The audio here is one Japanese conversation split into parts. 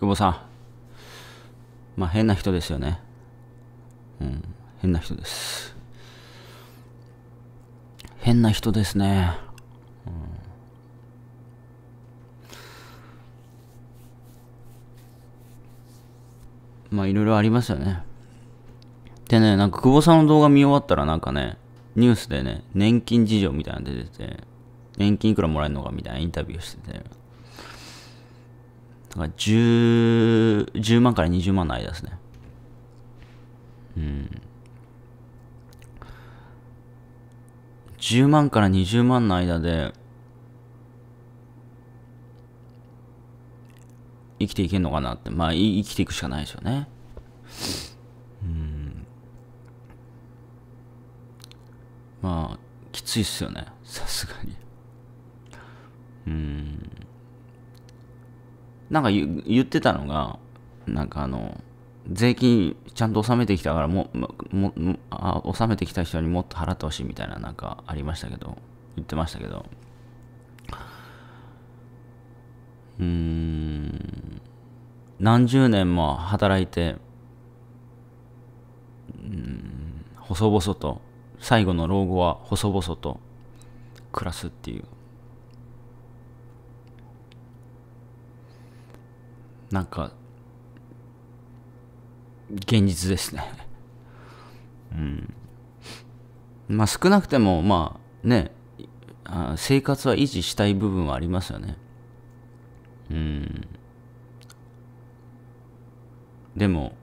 久保さん。まあ、変な人ですよね。うん、変な人です。変な人ですね。うん、まあいろいろありますよね。でね、なんか久保さんの動画見終わったらなんかね、ニュースでね、年金事情みたいなの出てて、年金いくらもらえるのかみたいなインタビューしてて、だから10、10万から20万の間ですね。うん。10万から20万の間で、生きていけんのかなって、まあ、生きていくしかないですよね。うん。まあ、きついっすよね。さすがに。うん。なんか言ってたのが、なんかあの、税金ちゃんと納めてきたからも、も、も、あ納めてきた人にもっと払ってほしいみたいな、なんかありましたけど、言ってましたけど、うーん、何十年も働いて、うん、細々と、最後の老後は細々と暮らすっていうなんか、現実ですね うん。まあ少なくても、まあね、あ生活は維持したい部分はありますよね。うん。でも、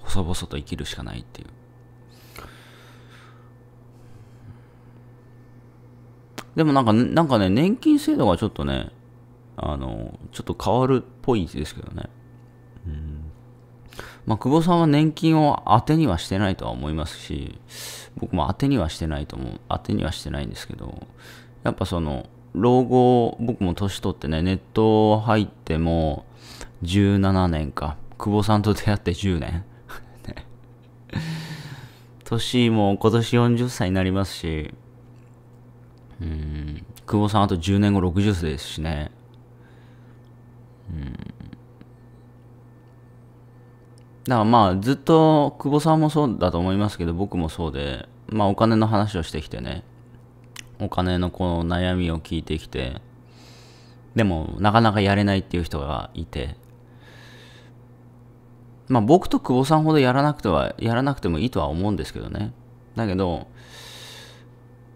細々と生きるしかないっていう。でもなんか、なんかね、年金制度がちょっとね、あの、ちょっと変わるっぽいですけどね。うん。まあ、久保さんは年金を当てにはしてないとは思いますし、僕も当てにはしてないと思う。当てにはしてないんですけど、やっぱその、老後、僕も年取ってね、ネット入っても17年か。久保さんと出会って10年。ね、年も今年40歳になりますし、うん、久保さんあと10年後60歳ですしね。だからまあずっと久保さんもそうだと思いますけど僕もそうでまあお金の話をしてきてねお金のこの悩みを聞いてきてでもなかなかやれないっていう人がいてまあ僕と久保さんほどやらなくてはやらなくてもいいとは思うんですけどねだけど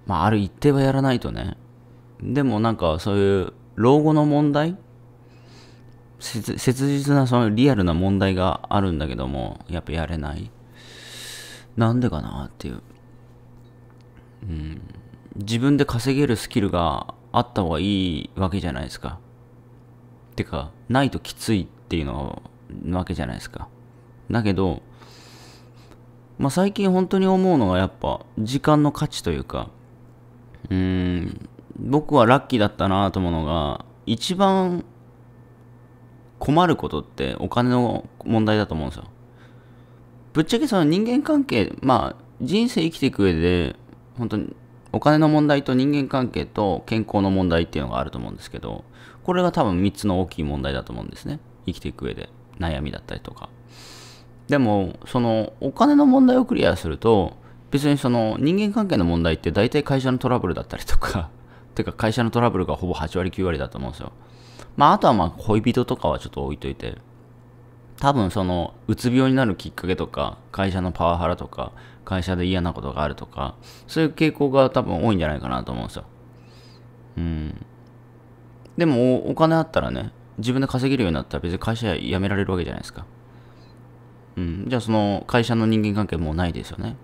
まあある一定はやらないとねでもなんかそういう老後の問題切実なそのリアルな問題があるんだけども、やっぱやれない。なんでかなっていう。うん。自分で稼げるスキルがあった方がいいわけじゃないですか。てか、ないときついっていうのわけじゃないですか。だけど、まあ、最近本当に思うのがやっぱ時間の価値というか、うーん、僕はラッキーだったなと思うのが、一番困ることってお金の問題だと思うんですよ。ぶっちゃけその人間関係、まあ人生生きていく上で、本当にお金の問題と人間関係と健康の問題っていうのがあると思うんですけど、これが多分3つの大きい問題だと思うんですね。生きていく上で悩みだったりとか。でも、そのお金の問題をクリアすると、別にその人間関係の問題って大体会社のトラブルだったりとかてか会社のトラブルがほぼ8割9割だと思うんですよ。まああとはまあ恋人とかはちょっと置いといて、多分そのうつ病になるきっかけとか、会社のパワハラとか、会社で嫌なことがあるとか、そういう傾向が多分多いんじゃないかなと思うんですよ。うん。でもお金あったらね、自分で稼げるようになったら別に会社辞められるわけじゃないですか。うん。じゃあその会社の人間関係もうないですよね。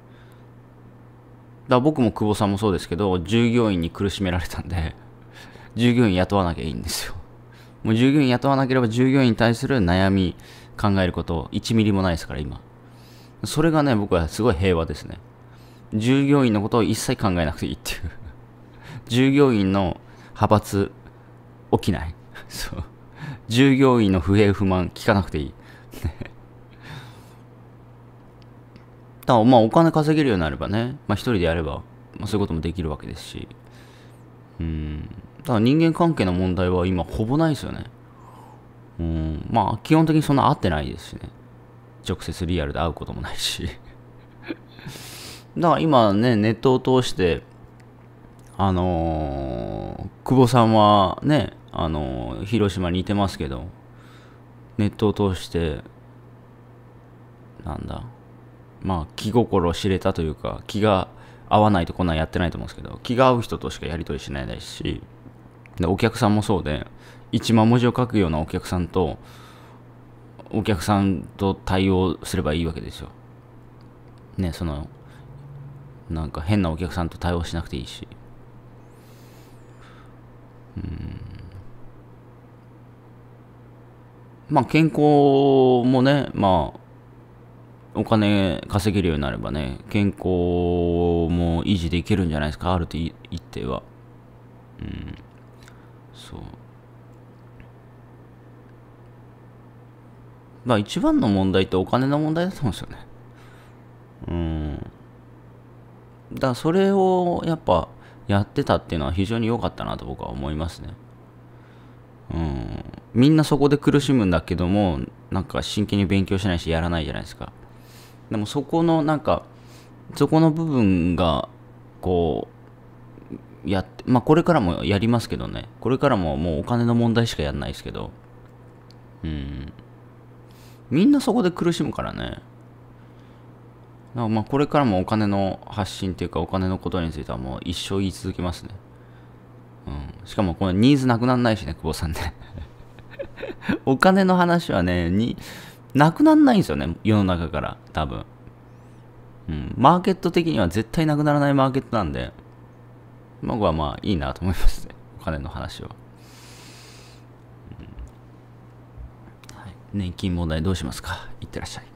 ら僕も久保さんもそうですけど、従業員に苦しめられたんで、従業員雇わなきゃいいんですよ。もう従業員雇わなければ従業員に対する悩み、考えること、1ミリもないですから、今。それがね、僕はすごい平和ですね。従業員のことを一切考えなくていいっていう。従業員の派閥、起きない。そう。従業員の不平不満、聞かなくていい。たまあお金稼げるようになればね、まあ一人でやれば、まあそういうこともできるわけですし、うん、ただ人間関係の問題は今ほぼないですよね。うん、まあ基本的にそんな会ってないですしね。直接リアルで会うこともないし だから今ね、ネットを通して、あのー、久保さんはね、あのー、広島にいてますけど、ネットを通して、なんだ、まあ、気心知れたというか、気が合わないとこんなんやってないと思うんですけど、気が合う人としかやり取りしないですし、で、お客さんもそうで、1万文字を書くようなお客さんと、お客さんと対応すればいいわけですよ。ね、その、なんか変なお客さんと対応しなくていいし。うん。まあ健康もね、まあお金稼げるようになればね、健康も維持できるんじゃないですか、あると一定は。うん。そう。まあ一番の問題ってお金の問題だと思うんですよね。うん。だからそれをやっぱやってたっていうのは非常に良かったなと僕は思いますね。うん。みんなそこで苦しむんだけども、なんか真剣に勉強しないしやらないじゃないですか。でもそこのなんかそこの部分がこうやってまあこれからもやりますけどねこれからももうお金の問題しかやんないですけどうんみんなそこで苦しむからねだかまあこれからもお金の発信っていうかお金のことについてはもう一生言い続けますねうんしかもこのニーズなくならないしね久保さんね お金の話はねになくならないんですよね、世の中から、多分。うん、マーケット的には絶対なくならないマーケットなんで、僕はまあいいなと思いますね、お金の話は。うんはい、年金問題どうしますかいってらっしゃい。